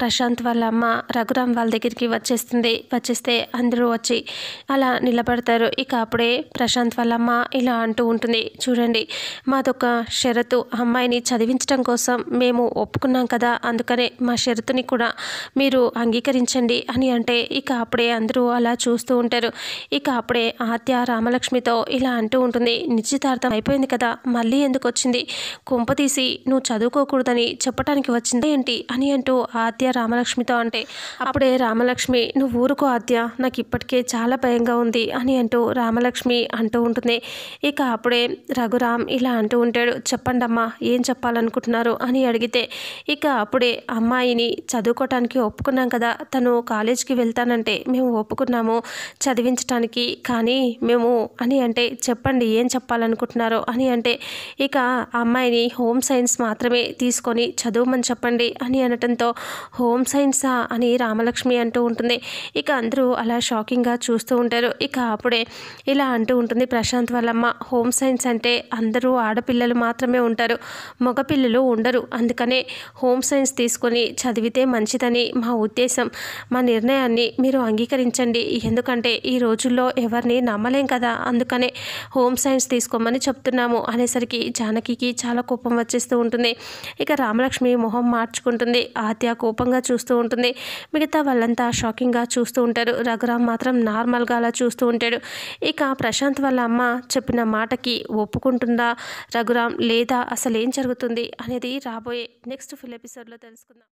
ప్రశాంత్ వాళ్ళ అమ్మ రఘురామ్ వాళ్ళ దగ్గరికి వచ్చేస్తుంది వచ్చేస్తే అందరూ వచ్చి అలా నిలబడతారు ఇక అప్పుడే ప్రశాంత్ వాళ్ళ అమ్మ ఇలా అంటూ ఉంటుంది చూడండి మాదొక షరతు అమ్మాయిని చదివించడం కోసం మేము ఒప్పుకున్నాం కదా అందుకనే మా షరతుని కూడా మీరు అంగీకరించండి అని అంటే ఇక అప్పుడే అందరూ అలా చూస్తూ ఉంటారు ఇక అప్పుడే ఆత్య రామలక్ష్మితో ఇలా అంటూ ఉంటుంది నిశ్చితార్థం అయిపోయింది కదా మళ్ళీ ఎందుకు వచ్చింది కుంపతీసి నువ్వు చదువుకోకూడదని చెప్పడానికి వచ్చింది ఏంటి అని అంటూ ఆత్య ఆద్య రామలక్ష్మితో అంటే అప్పుడే రామలక్ష్మి నువ్వు ఊరుకో ఆద్య నాకు ఇప్పటికే చాలా భయంగా ఉంది అని అంటూ రామలక్ష్మి అంటూ ఉంటుంది ఇక అప్పుడే రఘురామ్ ఇలా అంటూ ఉంటాడు చెప్పండమ్మా ఏం చెప్పాలనుకుంటున్నారు అని అడిగితే ఇక అప్పుడే అమ్మాయిని చదువుకోవటానికి ఒప్పుకున్నాం కదా తను కాలేజీకి వెళ్తానంటే మేము ఒప్పుకున్నాము చదివించటానికి కానీ మేము అని అంటే చెప్పండి ఏం చెప్పాలనుకుంటున్నారు అని అంటే ఇక అమ్మాయిని హోమ్ సైన్స్ మాత్రమే తీసుకొని చదవమని చెప్పండి అని అనటంతో హోమ్ సైన్సా అని రామలక్ష్మి అంటూ ఉంటుంది ఇక అందరూ అలా షాకింగ్గా చూస్తూ ఉంటారు ఇక అప్పుడే ఇలా అంటూ ఉంటుంది ప్రశాంత్ వాళ్ళమ్మ హోమ్ సైన్స్ అంటే అందరూ ఆడపిల్లలు మాత్రమే ఉంటారు మగపిల్లలు ఉండరు అందుకనే హోమ్ సైన్స్ తీసుకొని చదివితే మంచిదని మా ఉద్దేశం మా నిర్ణయాన్ని మీరు అంగీకరించండి ఎందుకంటే ఈ రోజుల్లో ఎవరిని నమ్మలేం కదా అందుకనే హోమ్ సైన్స్ తీసుకోమని చెప్తున్నాము అనేసరికి జానకి చాలా కోపం వచ్చేస్తూ ఉంటుంది ఇక రామలక్ష్మి మొహం మార్చుకుంటుంది ఆత్య కోపం కోపంగా చూస్తూ ఉంటుంది మిగతా వాళ్ళంతా షాకింగ్గా చూస్తూ ఉంటారు రఘురామ్ మాత్రం నార్మల్గా అలా చూస్తూ ఉంటాడు ఇక ప్రశాంత్ వాళ్ళ అమ్మ చెప్పిన మాటకి ఒప్పుకుంటుందా రఘురామ్ లేదా అసలు ఏం జరుగుతుంది అనేది రాబోయే నెక్స్ట్ ఫుల్ ఎపిసోడ్లో తెలుసుకుందాం